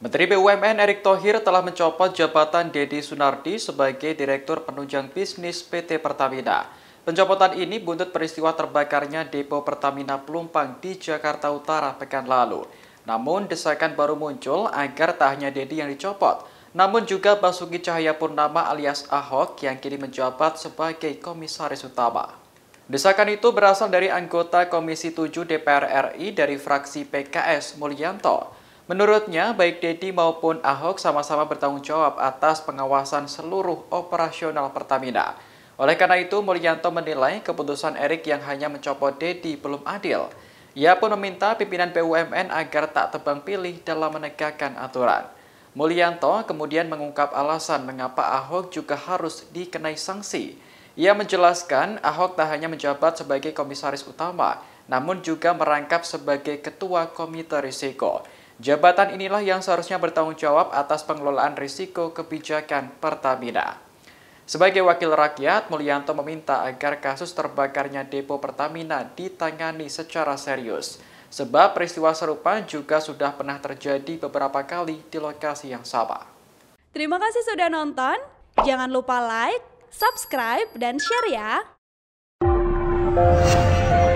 Menteri BUMN Erick Thohir telah mencopot jabatan Dedi Sunardi sebagai Direktur Penunjang Bisnis PT Pertamina. Pencopotan ini buntut peristiwa terbakarnya depo Pertamina Pelumpang di Jakarta Utara pekan lalu. Namun, desakan baru muncul agar tak hanya Dedi yang dicopot, namun juga Basuki Cahayapurnama alias Ahok yang kini menjabat sebagai Komisaris Utama. Desakan itu berasal dari anggota Komisi 7 DPR RI dari fraksi PKS Mulyanto. Menurutnya, baik Dedi maupun Ahok sama-sama bertanggung jawab atas pengawasan seluruh operasional Pertamina. Oleh karena itu, Mulyanto menilai keputusan Erik yang hanya mencopot Dedi belum adil. Ia pun meminta pimpinan BUMN agar tak tebang pilih dalam menegakkan aturan. Mulyanto kemudian mengungkap alasan mengapa Ahok juga harus dikenai sanksi. Ia menjelaskan Ahok tak hanya menjabat sebagai komisaris utama, namun juga merangkap sebagai ketua komite risiko. Jabatan inilah yang seharusnya bertanggung jawab atas pengelolaan risiko kebijakan Pertamina. Sebagai wakil rakyat, Mulyanto meminta agar kasus terbakarnya depo Pertamina ditangani secara serius. Sebab peristiwa serupa juga sudah pernah terjadi beberapa kali di lokasi yang sama. Terima kasih sudah nonton. Jangan lupa like, subscribe, dan share ya.